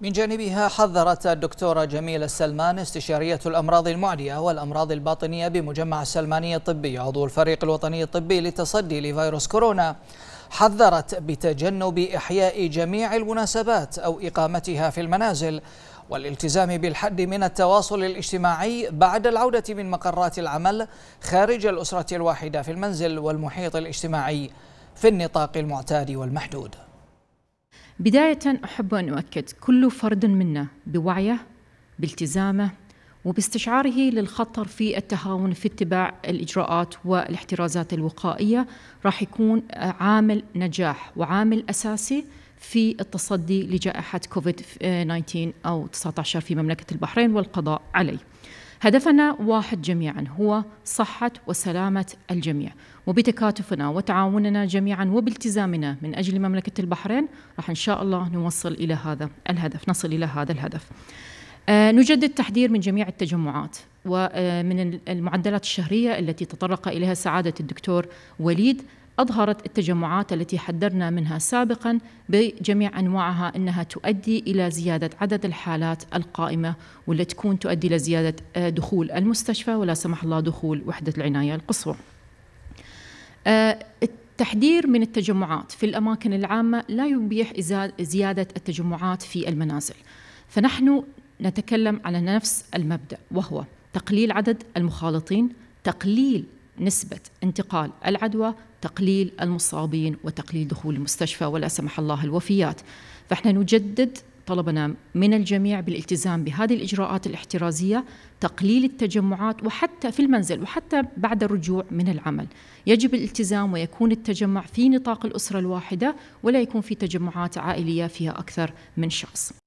من جانبها حذرت الدكتورة جميلة السلمان استشارية الأمراض المعدية والأمراض الباطنية بمجمع السلمانية الطبي عضو الفريق الوطني الطبي للتصدي لفيروس كورونا حذرت بتجنب إحياء جميع المناسبات أو إقامتها في المنازل والالتزام بالحد من التواصل الاجتماعي بعد العودة من مقرات العمل خارج الأسرة الواحدة في المنزل والمحيط الاجتماعي في النطاق المعتاد والمحدود بداية أحب أن أؤكد كل فرد منا بوعيه بالتزامه وباستشعاره للخطر في التهاون في اتباع الإجراءات والاحترازات الوقائية راح يكون عامل نجاح وعامل أساسي في التصدي لجائحة كوفيد 19 أو 19 في مملكة البحرين والقضاء عليه. هدفنا واحد جميعا هو صحة وسلامة الجميع وبتكاتفنا وتعاوننا جميعا وبالتزامنا من أجل مملكة البحرين راح إن شاء الله نوصل إلى هذا الهدف نصل إلى هذا الهدف آه، نجدد تحذير من جميع التجمعات ومن آه، المعدلات الشهرية التي تطرق إليها سعادة الدكتور وليد أظهرت التجمعات التي حذرنا منها سابقا بجميع أنواعها أنها تؤدي إلى زيادة عدد الحالات القائمة والتي تكون تؤدي إلى زيادة آه، دخول المستشفى ولا سمح الله دخول وحدة العناية القصوى آه، التحذير من التجمعات في الأماكن العامة لا يبيح زيادة التجمعات في المنازل فنحن نتكلم على نفس المبدأ وهو تقليل عدد المخالطين تقليل نسبة انتقال العدوى تقليل المصابين وتقليل دخول المستشفى ولا سمح الله الوفيات فاحنا نجدد طلبنا من الجميع بالالتزام بهذه الاجراءات الاحترازيه تقليل التجمعات وحتى في المنزل وحتى بعد الرجوع من العمل يجب الالتزام ويكون التجمع في نطاق الاسره الواحده ولا يكون في تجمعات عائليه فيها اكثر من شخص